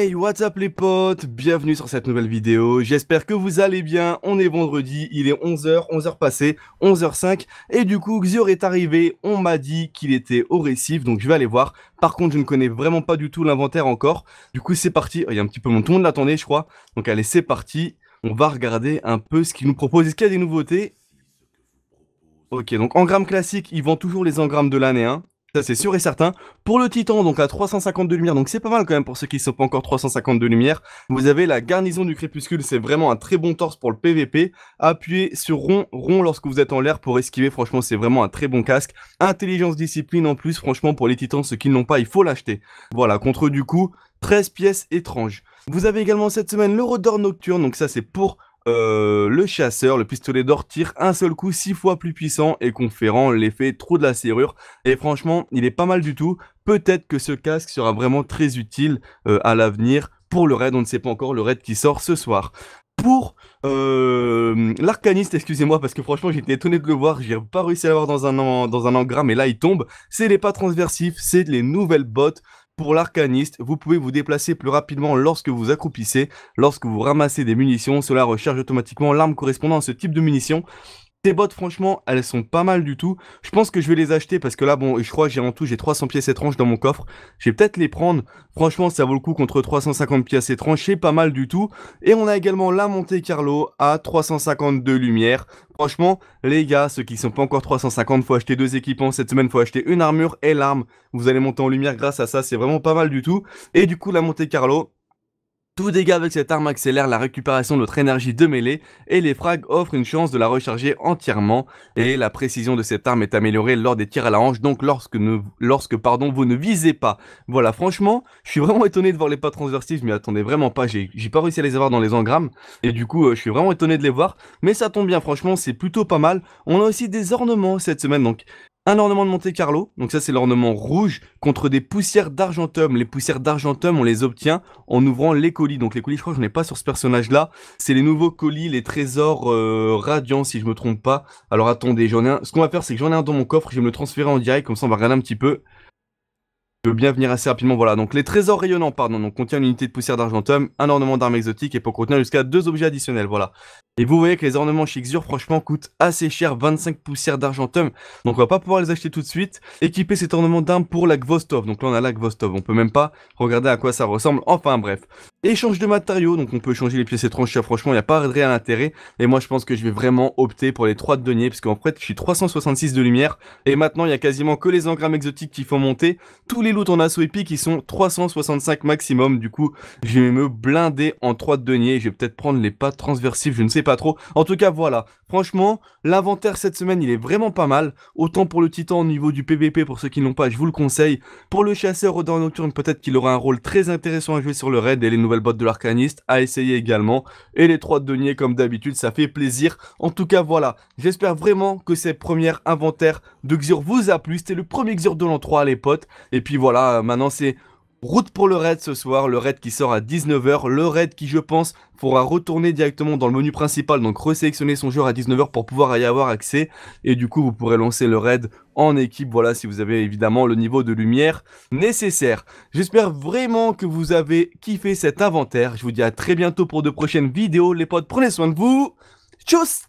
Hey, what's up les potes Bienvenue sur cette nouvelle vidéo. J'espère que vous allez bien. On est vendredi, il est 11h, 11h passé, 11h05. Et du coup, Xior est arrivé. On m'a dit qu'il était au récif, donc je vais aller voir. Par contre, je ne connais vraiment pas du tout l'inventaire encore. Du coup, c'est parti. Oh, il y a un petit peu mon tour, de l'attendait, je crois. Donc allez, c'est parti. On va regarder un peu ce qu'il nous propose. Est-ce qu'il y a des nouveautés Ok, donc en classique, ils vendent toujours les engrammes de l'année. 1 hein. Ça c'est sûr et certain. Pour le Titan, donc à de lumière, donc c'est pas mal quand même pour ceux qui ne sont pas encore de lumière. Vous avez la garnison du crépuscule, c'est vraiment un très bon torse pour le PVP. Appuyez sur rond, rond lorsque vous êtes en l'air pour esquiver, franchement c'est vraiment un très bon casque. Intelligence, discipline en plus, franchement pour les Titans, ceux qui n'ont pas, il faut l'acheter. Voilà, contre du coup, 13 pièces étranges. Vous avez également cette semaine le Rodor Nocturne, donc ça c'est pour euh, le chasseur, le pistolet d'or tire un seul coup six fois plus puissant et conférant l'effet trou de la serrure. Et franchement, il est pas mal du tout. Peut-être que ce casque sera vraiment très utile euh, à l'avenir pour le raid. On ne sait pas encore le raid qui sort ce soir. Pour euh, l'arcaniste, excusez-moi, parce que franchement j'étais étonné de le voir, j'ai pas réussi à l'avoir dans un, dans un engramme, et là il tombe. C'est les pas transversifs, c'est les nouvelles bottes pour l'arcaniste, vous pouvez vous déplacer plus rapidement lorsque vous accroupissez. Lorsque vous ramassez des munitions, cela recharge automatiquement l'arme correspondant à ce type de munitions. Les bottes, franchement, elles sont pas mal du tout. Je pense que je vais les acheter parce que là, bon, je crois j'ai en tout, j'ai 300 pièces étranges dans mon coffre. Je vais peut-être les prendre. Franchement, ça vaut le coup contre 350 pièces étranges. C'est pas mal du tout. Et on a également la Montée Carlo à 352 lumières. Franchement, les gars, ceux qui sont pas encore 350, faut acheter deux équipements. Cette semaine, faut acheter une armure et l'arme. Vous allez monter en lumière grâce à ça. C'est vraiment pas mal du tout. Et du coup, la Montée Carlo, tout dégâts avec cette arme accélère la récupération de notre énergie de mêlée et les frags offrent une chance de la recharger entièrement et la précision de cette arme est améliorée lors des tirs à la hanche donc lorsque, lorsque pardon, vous ne visez pas. Voilà franchement je suis vraiment étonné de voir les pas transversifs mais attendez vraiment pas j'ai pas réussi à les avoir dans les engrammes et du coup euh, je suis vraiment étonné de les voir mais ça tombe bien franchement c'est plutôt pas mal. On a aussi des ornements cette semaine donc un ornement de Monte Carlo, donc ça c'est l'ornement rouge, contre des poussières d'argentum. Les poussières d'argentum, on les obtient en ouvrant les colis. Donc les colis, je crois que je ai pas sur ce personnage-là. C'est les nouveaux colis, les trésors euh, radiants, si je me trompe pas. Alors attendez, j'en ai un. Ce qu'on va faire, c'est que j'en ai un dans mon coffre, je vais me le transférer en direct, comme ça on va regarder un petit peu. Je peux bien venir assez rapidement, voilà. Donc les trésors rayonnants, pardon, donc contient une unité de poussière d'argentum, un ornement d'armes exotiques et pour contenir jusqu'à deux objets additionnels, voilà. Et vous voyez que les ornements chez Xur, franchement, coûtent assez cher, 25 poussières d'argentum. Donc on va pas pouvoir les acheter tout de suite. Équiper cet ornement d'armes pour la Gvostov. Donc là on a la Gvostov, on peut même pas regarder à quoi ça ressemble. Enfin bref. Échange de matériaux, donc on peut changer les pièces étrangères, franchement, il n'y a pas de réel intérêt. Et moi je pense que je vais vraiment opter pour les 3 de deniers, parce qu'en fait je suis 366 de lumière. Et maintenant il y a quasiment que les engrammes exotiques qui font monter. Tous les loots en assaut épique qui sont 365 maximum. Du coup, je vais me blinder en 3 de deniers. Je vais peut-être prendre les pas transversifs, je ne sais pas trop. En tout cas, voilà. Franchement, l'inventaire cette semaine, il est vraiment pas mal. Autant pour le titan au niveau du PVP, pour ceux qui n'ont pas, je vous le conseille. Pour le chasseur dents nocturne, peut-être qu'il aura un rôle très intéressant à jouer sur le raid et les nouvelles bottes de l'arcaniste à essayer également. Et les trois deniers, comme d'habitude, ça fait plaisir. En tout cas, voilà. J'espère vraiment que ces premiers inventaires de Xur vous a plu. C'était le premier Xur de l'an 3, les potes. Et puis voilà, euh, maintenant c'est Route pour le raid ce soir, le raid qui sort à 19h, le raid qui je pense pourra retourner directement dans le menu principal, donc resélectionner son joueur à 19h pour pouvoir y avoir accès, et du coup vous pourrez lancer le raid en équipe, voilà si vous avez évidemment le niveau de lumière nécessaire. J'espère vraiment que vous avez kiffé cet inventaire, je vous dis à très bientôt pour de prochaines vidéos, les potes prenez soin de vous, tchuss